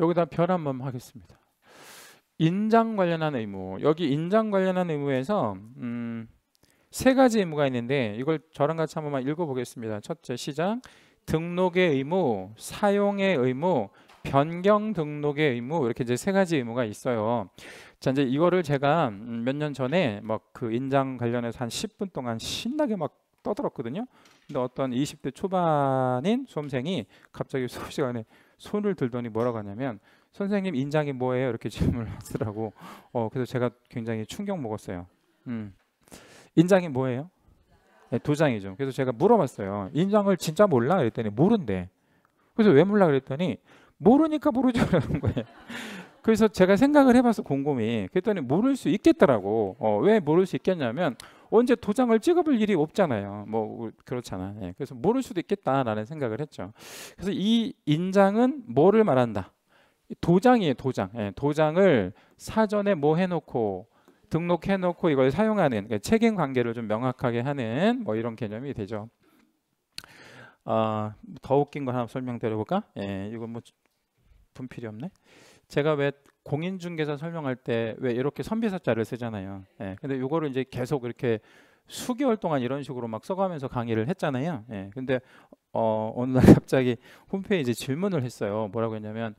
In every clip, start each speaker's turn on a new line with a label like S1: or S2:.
S1: 여기다 별 한번 하겠습니다. 인장 관련한 의무 여기 인장 관련한 의무에서 음, 세 가지 의무가 있는데 이걸 저랑 같이 한번만 읽어보겠습니다. 첫째 시작 등록의 의무, 사용의 의무, 변경 등록의 의무 이렇게 이제 세 가지 의무가 있어요. 자 이제 이거를 제가 음, 몇년 전에 막 그 인장 관련해서 한 10분 동안 신나게 막 떠들었거든요. 근데 어떤 20대 초반인 수험생이 갑자기 수업 시간에 손을 들더니 뭐라고 하냐면 선생님 인장이 뭐예요? 이렇게 질문을 하더라고. 어, 그래서 제가 굉장히 충격 먹었어요. 음. 인장이 뭐예요? 네, 도장이죠. 그래서 제가 물어봤어요. 인장을 진짜 몰라? 그랬더니 모른대. 그래서 왜 몰라? 그랬더니 모르니까 모르죠라는 거예요. 그래서 제가 생각을 해봐서 곰곰이 그랬더니 모를 수 있겠더라고. 어, 왜 모를 수 있겠냐면 언제 도장을 찍어볼 일이 없잖아요. 뭐 그렇잖아. 예. 그래서 모를 수도 있겠다라는 생각을 했죠. 그래서 이 인장은 뭐를 말한다? 도장이에요. 도장. 예. 도장을 사전에 뭐 해놓고 등록해놓고 이걸 사용하는 그러니까 책임 관계를 좀 명확하게 하는 뭐 이런 개념이 되죠. 아, 더 웃긴 거 하나 설명드려볼까? 예, 이건 뭐 분필이 없네. 제가 왜 공인중개사 설명할 때 왜 이렇게 선비사자를 쓰잖아요. 예. 근데 요거를 이제 계속 이렇게 수개월 동안 이런 식으로 막 써가면서 강의를 했잖아요. 예. 근데 어, 어느 날 갑자기 홈페이지 질문을 했어요. 뭐라고 했냐면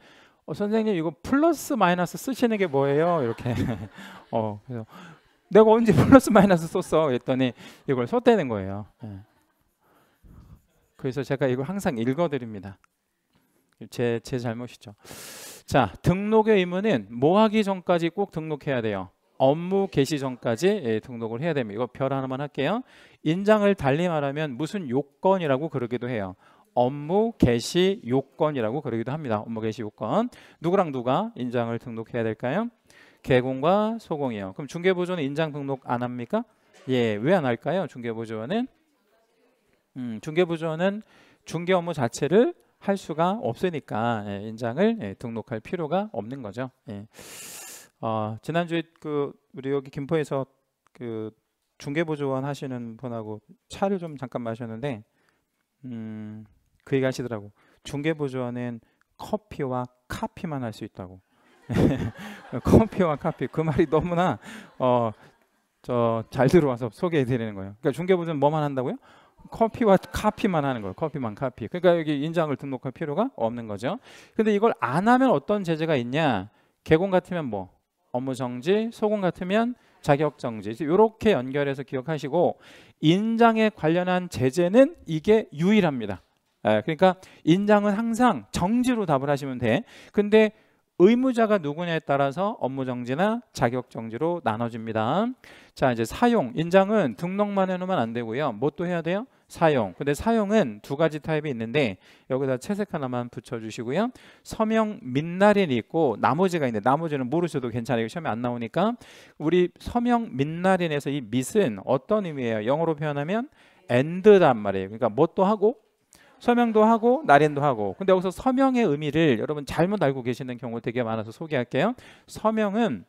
S1: 어, 선생님 이거 플러스 마이너스 쓰시는 게 뭐예요? 이렇게 어 그래서 내가 언제 플러스 마이너스 썼어? 그랬더니 이걸 썼다는 거예요. 예. 그래서 제가 이걸 항상 읽어드립니다. 제 제 잘못이죠. 자, 등록의 의무는 뭐 하기 전까지 꼭 등록해야 돼요. 업무 개시 전까지 예, 등록을 해야 됩니다. 이거 별 하나만 할게요. 인장을 달리 말하면 무슨 요건이라고 그러기도 해요. 업무 개시 요건이라고 그러기도 합니다. 업무 개시 요건. 누구랑 누가 인장을 등록해야 될까요? 개공과 소공이요. 그럼 중개보조는 인장 등록 안 합니까? 예, 왜 안 할까요? 중개보조원은 음, 중개보조원은 중개 업무 자체를 할 수가 없으니까 예, 인장을 예, 등록할 필요가 없는 거죠. 예. 어, 지난주에 그 우리 여기 김포에서 그 중개보조원 하시는 분하고 차를 좀 잠깐 마셨는데 음, 그 얘기 하시더라고. 중개보조원은 커피와 카피만 할 수 있다고. 커피와 카피 그 말이 너무나 어, 저잘 들어와서 소개해 드리는 거예요. 그러니까 중개보조원 뭐만 한다고요? 커피와 카피만 하는 거예요. 커피만 카피. 그러니까 여기 인장을 등록할 필요가 없는 거죠. 근데 이걸 안 하면 어떤 제재가 있냐? 개공 같으면 뭐 업무 정지, 소공 같으면 자격 정지. 이렇게 연결해서 기억하시고 인장에 관련한 제재는 이게 유일합니다. 예, 그러니까 인장은 항상 정지로 답을 하시면 돼. 근데 의무자가 누구냐에 따라서 업무정지나 자격정지로 나눠집니다. 자 이제 사용, 인장은 등록만 해놓으면 안 되고요. 뭣도 해야 돼요? 사용. 근데 사용은 두 가지 타입이 있는데 여기다 채색 하나만 붙여주시고요. 서명 민날인이 있고 나머지가 있는데 나머지는 모르셔도 괜찮아요. 시험에 안 나오니까 우리 서명 민날인에서 이 mit은 어떤 의미예요? 영어로 표현하면 e 드 d 란 말이에요. 그러니까 뭣도 하고 서명도 하고 날인도 하고 근데 여기서 서명의 의미를 여러분 잘못 알고 계시는 경우 되게 많아서 소개할게요 서명은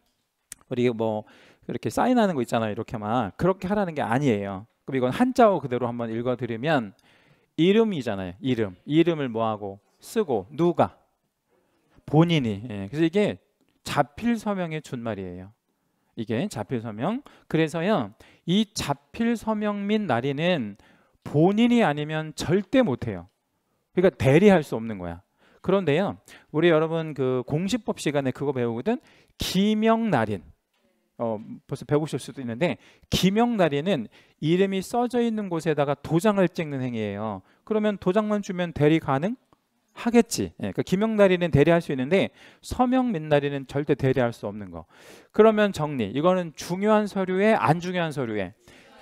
S1: 우리 뭐 이렇게 사인하는 거 있잖아요 이렇게 막 그렇게 하라는 게 아니에요 그럼 이건 한자어 그대로 한번 읽어드리면 이름이잖아요 이름 이름을 뭐하고 쓰고 누가 본인이 예. 그래서 이게 자필 서명의 준말이에요 이게 자필 서명 그래서요 이 자필 서명 및 날인은 본인이 아니면 절대 못해요. 그러니까 대리할 수 없는 거야. 그런데요, 우리 여러분 그 공시법 시간에 그거 배우거든. 기명날인. 어, 벌써 배우실 수도 있는데 기명날인은 이름이 써져 있는 곳에다가 도장을 찍는 행위예요. 그러면 도장만 주면 대리 가능? 하겠지. 예, 그러니까 기명날인은 대리할 수 있는데 서명 민날인은 절대 대리할 수 없는 거. 그러면 정리. 이거는 중요한 서류에 안 중요한 서류에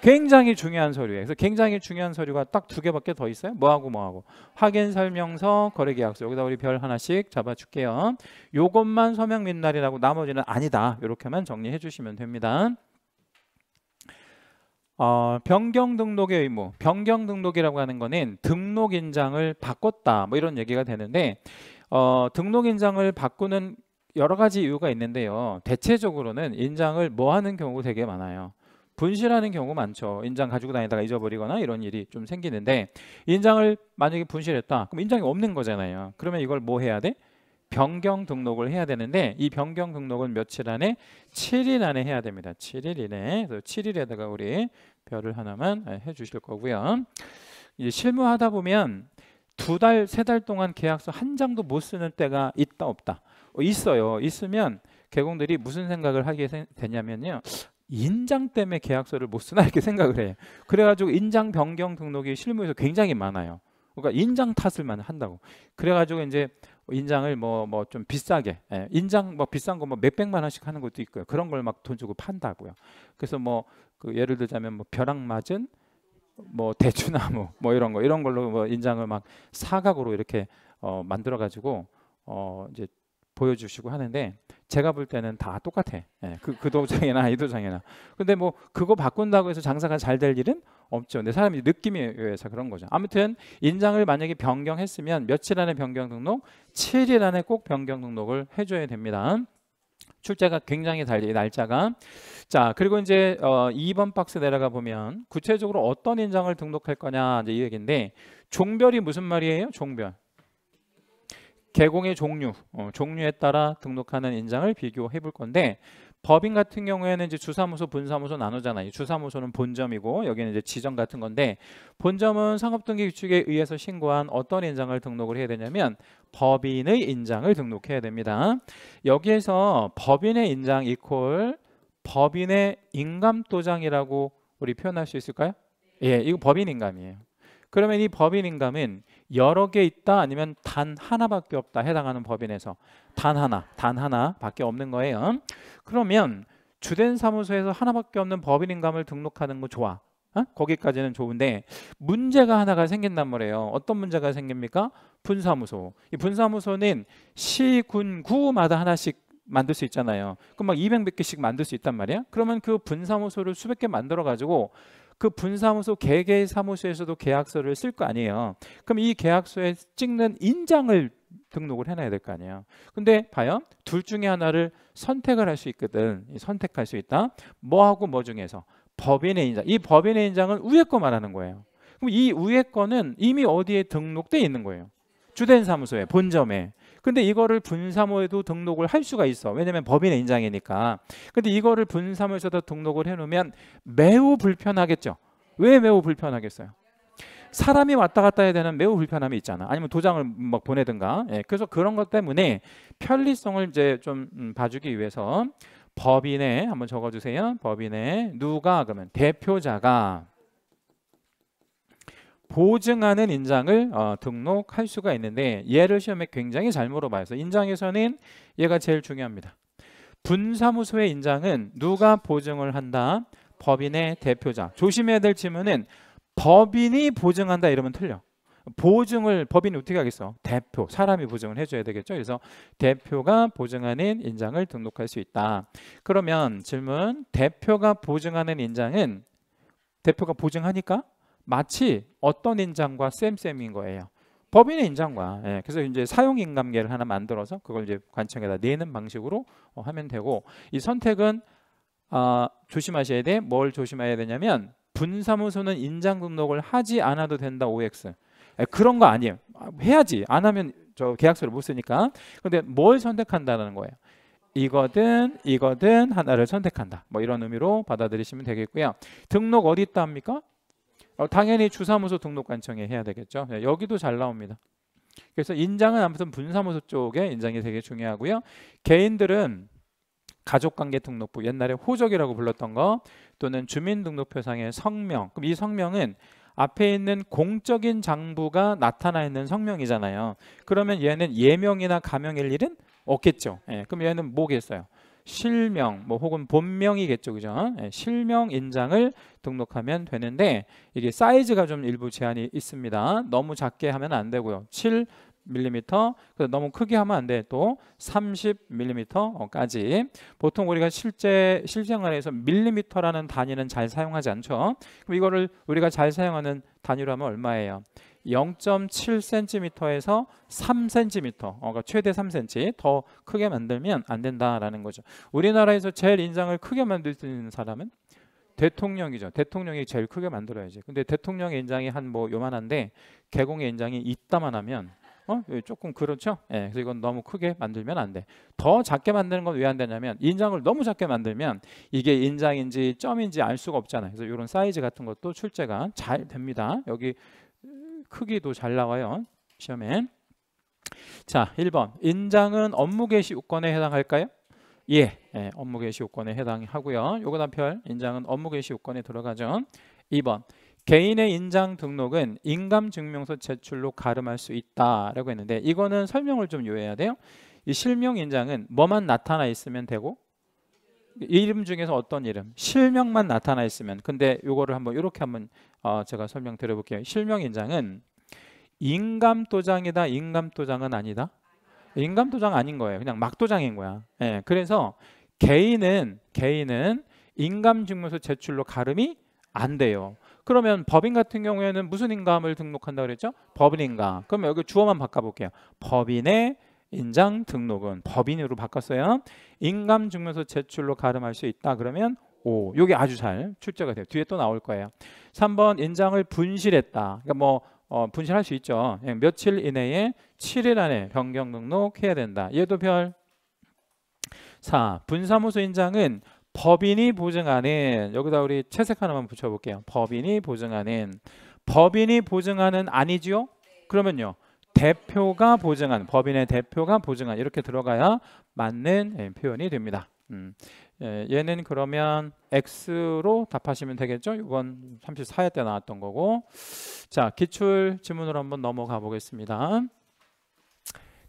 S1: 굉장히 중요한 서류예요. 그래서 굉장히 중요한 서류가 딱 두 개밖에 더 있어요. 뭐하고 뭐하고. 확인 설명서, 거래 계약서. 여기다 우리 별 하나씩 잡아줄게요. 요것만 서명 민날이라고 나머지는 아니다. 이렇게만 정리해 주시면 됩니다. 어, 변경 등록의 의무. 변경 등록이라고 하는 거는 등록 인장을 바꿨다. 뭐 이런 얘기가 되는데 어, 등록 인장을 바꾸는 여러 가지 이유가 있는데요. 대체적으로는 인장을 뭐 하는 경우 되게 많아요. 분실하는 경우 많죠. 인장 가지고 다니다가 잊어버리거나 이런 일이 좀 생기는데 인장을 만약에 분실했다. 그럼 인장이 없는 거잖아요. 그러면 이걸 뭐 해야 돼? 변경 등록을 해야 되는데 이 변경 등록은 며칠 안에 7일 안에 해야 됩니다. 7일 이내. 그 7일에다가 우리 별을 하나만 아, 해 주실 거고요. 이제 실무하다 보면 두 달, 세 달 동안 계약서 한 장도 못 쓰는 때가 있다 없다. 어, 있어요. 있으면 개공들이 무슨 생각을 하게 되냐면요. 인장 때문에 계약서를 못 쓰나 이렇게 생각을 해요. 그래가지고 인장 변경 등록이 실무에서 굉장히 많아요. 그러니까 인장 탓을만 한다고. 그래가지고 이제 인장을 뭐 뭐 좀 비싸게 예, 인장 뭐 비싼 거 뭐 몇백만 원씩 하는 것도 있고요. 그런 걸 막 돈 주고 판다고요. 그래서 뭐그 예를 들자면 뭐 벼락 맞은 뭐 대추나무 뭐 이런 거 이런 걸로 뭐 인장을 막 사각으로 이렇게 어 만들어 가지고 어 이제 보여주시고 하는데 제가 볼 때는 다 똑같아. 예, 그, 그 도장이나 이 도장이나. 근데 뭐 그거 바꾼다고 해서 장사가 잘 될 일은 없죠. 근데 사람이 느낌에 의해서 그런 거죠. 아무튼 인장을 만약에 변경했으면 며칠 안에 변경 등록, 7일 안에 꼭 변경 등록을 해줘야 됩니다. 출제가 굉장히 달리 날짜가 자 그리고 이제 어, 2번 박스 내려가 보면 구체적으로 어떤 인장을 등록할 거냐 이제 이 얘기인데 종별이 무슨 말이에요? 종별 개공의 종류, 어, 종류에 따라 등록하는 인장을 비교해 볼 건데 법인 같은 경우에는 이제 주사무소, 분사무소 나누잖아요. 주사무소는 본점이고 여기는 이제 지점 같은 건데 본점은 상업등기 규칙에 의해서 신고한 어떤 인장을 등록을 해야 되냐면 법인의 인장을 등록해야 됩니다. 여기에서 법인의 인장 이퀄 법인의 인감도장이라고 우리 표현할 수 있을까요? 예, 이거 법인 인감이에요. 그러면 이 법인 인감은 여러 개 있다 아니면 단 하나밖에 없다 해당하는 법인에서 단 하나, 단 하나밖에 없는 거예요. 그러면 주된 사무소에서 하나밖에 없는 법인 인감을 등록하는 거 좋아. 어? 거기까지는 좋은데 문제가 하나가 생긴단 말이에요. 어떤 문제가 생깁니까? 분사무소. 이 분사무소는 시, 군, 구마다 하나씩 만들 수 있잖아요. 그럼 막 200몇 개씩 만들 수 있단 말이야. 그러면 그 분사무소를 수백 개 만들어 가지고 그 분사무소 개개의 사무소에서도 계약서를 쓸 거 아니에요. 그럼 이 계약서에 찍는 인장을 등록을 해놔야 될 거 아니에요. 근데 봐요. 둘 중에 하나를 선택을 할 수 있거든. 선택할 수 있다. 뭐하고 뭐 중에서 법인의 인장. 이 법인의 인장은 위에 거 말하는 거예요. 그럼 이 위에 거는 이미 어디에 등록돼 있는 거예요. 주된 사무소에 본점에. 근데 이거를 분사모에도 등록을 할 수가 있어. 왜냐면 법인의 인장이니까. 근데 이거를 분사모에서도 등록을 해놓으면 매우 불편하겠죠. 왜 매우 불편하겠어요? 사람이 왔다 갔다 해야 되는 매우 불편함이 있잖아. 아니면 도장을 막 보내든가. 예, 그래서 그런 것 때문에 편리성을 이제 좀 음, 봐주기 위해서 법인에 한번 적어주세요. 법인에 누가 그러면 대표자가 보증하는 인장을 어, 등록할 수가 있는데 얘를 시험에 굉장히 잘 물어봐서 인장에서는 얘가 제일 중요합니다. 분사무소의 인장은 누가 보증을 한다? 법인의 대표자. 조심해야 될 질문은 법인이 보증한다 이러면 틀려. 보증을 법인이 어떻게 하겠어? 대표, 사람이 보증을 해줘야 되겠죠. 그래서 대표가 보증하는 인장을 등록할 수 있다. 그러면 질문, 대표가 보증하는 인장은 대표가 보증하니까 마치 어떤 인장과 쌤쌤인 거예요. 법인의 인장과 예, 그래서 이제 사용 인감계를 하나 만들어서 그걸 이제 관청에다 내는 방식으로 어, 하면 되고 이 선택은 아, 조심하셔야 돼. 뭘 조심해야 되냐면 분사무소는 인장 등록을 하지 않아도 된다 OX 예, 그런 거 아니에요. 해야지 안 하면 저 계약서를 못 쓰니까. 그런데뭘 선택한다는 거예요. 이거든 이거든 하나를 선택한다. 뭐 이런 의미로 받아들이시면 되겠고요. 등록 어디 있다 합니까? 어, 당연히 주사무소 등록 관청에 해야 되겠죠. 네, 여기도 잘 나옵니다. 그래서 인장은 아무튼 분사무소 쪽에 인장이 되게 중요하고요. 개인들은 가족관계 등록부 옛날에 호적이라고 불렀던 거 또는 주민등록표상의 성명 그럼 이 성명은 앞에 있는 공적인 장부가 나타나 있는 성명이잖아요 그러면 얘는 예명이나 가명일 일은 없겠죠 예, 그럼 얘는 뭐겠어요 실명 뭐 혹은 본명이겠죠 그죠 예, 실명 인장을 등록하면 되는데 이게 사이즈가 좀 일부 제한이 있습니다 너무 작게 하면 안 되고요 7 밀리미터 그 너무 크게 하면 안 돼. 또 30mm까지. 밀리 보통 우리가 실제 실생활에서 밀리미터라는 단위는 잘 사용하지 않죠. 그럼 이거를 우리가 잘 사용하는 단위로 하면 얼마예요? 0.7cm에서 3cm, 어, 그러니까 최대 3cm 더 크게 만들면 안 된다라는 거죠. 우리나라에서 제일 인상을 크게 만들 수 있는 사람은 대통령이죠. 대통령이 제일 크게 만들어야지. 근데 대통령의 인장이 한 뭐 요만한데 개공의 인장이 있다만 하면 어 예, 조금 그렇죠. 예, 그래서 이건 너무 크게 만들면 안 돼. 더 작게 만드는 건 왜 안 되냐면 인장을 너무 작게 만들면 이게 인장인지 점인지 알 수가 없잖아요. 그래서 이런 사이즈 같은 것도 출제가 잘 됩니다. 여기 크기도 잘 나와요. 시험에. 자, 1번. 인장은 업무 개시 요건에 해당할까요? 예, 예 업무 개시 요건에 해당하고요. 요거 단편 인장은 업무 개시 요건에 들어가죠. 2번. 개인의 인장 등록은 인감증명서 제출로 가름할 수 있다라고 했는데 이거는 설명을 좀 요해야 돼요. 이 실명 인장은 뭐만 나타나 있으면 되고 이름 중에서 어떤 이름 실명만 나타나 있으면 근데 요거를 한번 이렇게 한번 어 제가 설명드려 볼게요 실명 인장은 인감도장이다 인감도장은 아니다 인감도장 아닌 거예요 그냥 막도장인 거야 예 그래서 개인은 개인은 인감증명서 제출로 가름이 안 돼요 그러면 법인 같은 경우에는 무슨 인감을 등록한다 그랬죠 법인인가 그럼 여기 주어만 바꿔볼게요 법인의 인장 등록은 법인으로 바꿨어요. 인감 증명서 제출로 가름할 수 있다 그러면 오, 요게 아주 잘 출제가 돼요. 뒤에 또 나올 거예요. 3번 인장을 분실했다. 그러니까 뭐 어, 분실할 수 있죠. 며칠 이내에 7일 안에 변경 등록해야 된다. 얘도 별. 4. 분사무소 인장은 법인이 보증하는 여기다 우리 채색 하나만 붙여볼게요. 법인이 보증하는 법인이 보증하는 아니지요? 그러면요. 대표가 보증한 법인의 대표가 보증한 이렇게 들어가야 맞는 예, 표현이 됩니다. 음. 예, 얘는 그러면 X로 답하시면 되겠죠? 이건 34회 때 나왔던 거고 자 기출 지문으로 한번 넘어가 보겠습니다.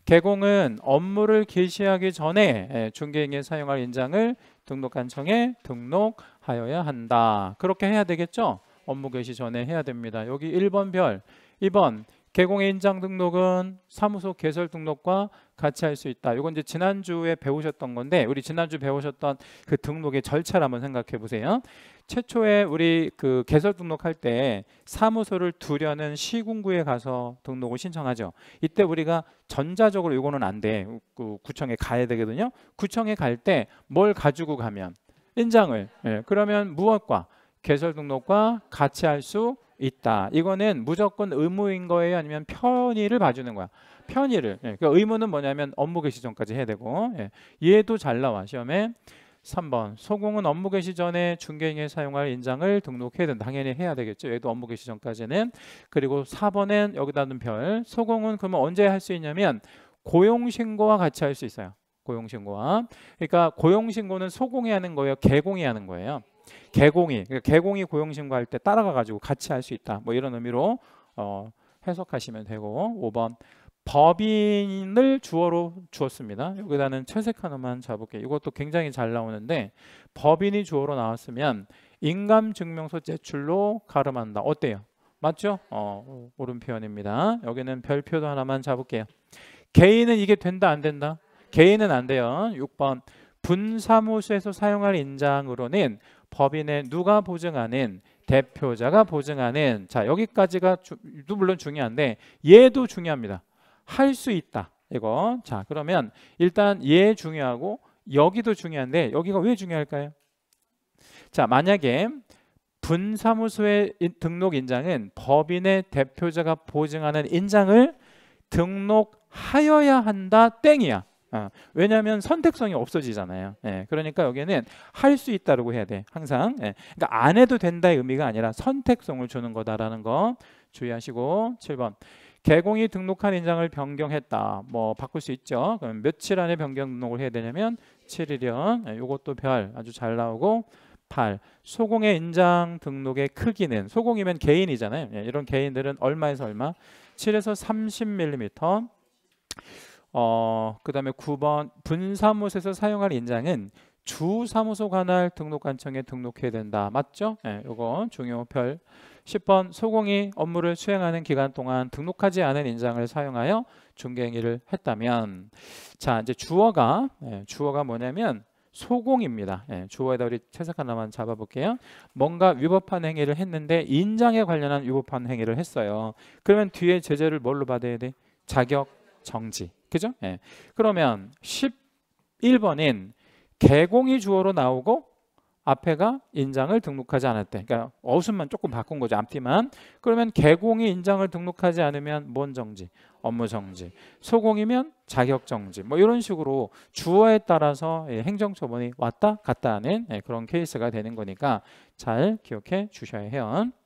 S1: 개공은 업무를 개시하기 전에 예, 중개인에 사용할 인장을 등록한 청에 등록하여야 한다. 그렇게 해야 되겠죠? 업무 개시 전에 해야 됩니다. 여기 1번 별, 2번 개공의 인장 등록은 사무소 개설 등록과 같이 할 수 있다. 이건 이제 지난주에 배우셨던 건데 우리 지난주 배우셨던 그 등록의 절차를 한번 생각해 보세요. 최초에 우리 그 개설 등록할 때 사무소를 두려는 시군구에 가서 등록을 신청하죠. 이때 우리가 전자적으로 이거는 안 돼. 그 구청에 가야 되거든요. 구청에 갈 때 뭘 가지고 가면 인장을 예, 그러면 무엇과 개설 등록과 같이 할수 있다. 이거는 무조건 의무인 거예요? 아니면 편의를 봐주는 거야? 편의를. 예, 그러니까 의무는 뭐냐면 업무 개시 전까지 해야 되고 예, 얘도 잘 나와 시험에 3번 소공은 업무 개시 전에 중개인이 사용할 인장을 등록해야 된다. 당연히 해야 되겠죠. 얘도 업무 개시 전까지는. 그리고 4번엔 여기다 둔 별. 소공은 그러면 언제 할 수 있냐면 고용신고와 같이 할 수 있어요. 고용신고와. 그러니까 고용신고는 소공이 하는 거예요? 개공이 하는 거예요? 개공이 그러니까 개공이 고용신고 할때 따라가 가지고 같이 할 수 있다. 뭐 이런 의미로 어, 해석하시면 되고 5번 법인을 주어로 주었습니다. 여기다는 채색 하나만 잡을게요. 이것도 굉장히 잘 나오는데 법인이 주어로 나왔으면 인감증명서 제출로 가름한다. 어때요? 맞죠? 어, 옳은 표현입니다. 여기는 별표도 하나만 잡을게요. 개인은 이게 된다 안 된다? 개인은 안 돼요. 6번 분사무소에서 사용할 인장으로는 법인의 누가 보증하는 대표자가 보증하는 자 여기까지가 주, 물론 중요한데 얘도 중요합니다. 할 수 있다 이거 자 그러면 일단 얘 예 중요하고 여기도 중요한데 여기가 왜 중요할까요? 자 만약에 분사무소의 등록 인장은 법인의 대표자가 보증하는 인장을 등록하여야 한다 땡이야. 어, 왜냐하면 선택성이 없어지잖아요. 예, 그러니까 여기는 할 수 있다라고 해야 돼. 항상. 예, 그러니까 안 해도 된다의 의미가 아니라 선택성을 주는 거다라는 거 주의하시고 7번 개공이 등록한 인장을 변경했다. 뭐 바꿀 수 있죠. 그럼 며칠 안에 변경 등록을 해야 되냐면 7일이요. 예, 이것도 별 아주 잘 나오고 8. 소공의 인장 등록의 크기는 소공이면 개인이잖아요. 예, 이런 개인들은 얼마에서 얼마? 7에서 30mm 어, 그 다음에 9번 분사무소에서 사용할 인장은 주사무소 관할 등록관청에 등록해야 된다. 맞죠? 예, 네, 요건 중요별 10번 소공이 업무를 수행하는 기간 동안 등록하지 않은 인장을 사용하여 중개행위를 했다면 자 이제 주어가 예, 주어가 뭐냐면 소공입니다. 예, 주어에다 우리 채색 하나만 잡아볼게요. 뭔가 위법한 행위를 했는데 인장에 관련한 위법한 행위를 했어요. 그러면 뒤에 제재를 뭘로 받아야 돼? 자격 정지. 그죠? 예. 그러면 11번인 개공이 주어로 나오고 앞에가 인장을 등록하지 않았대. 그러니까 어순만 조금 바꾼 거죠. 앞뒤만. 그러면 개공이 인장을 등록하지 않으면 뭔 정지? 업무 정지. 소공이면 자격 정지. 뭐 이런 식으로 주어에 따라서 예, 행정 처분이 왔다 갔다 하는 예, 그런 케이스가 되는 거니까 잘 기억해 주셔야 해요.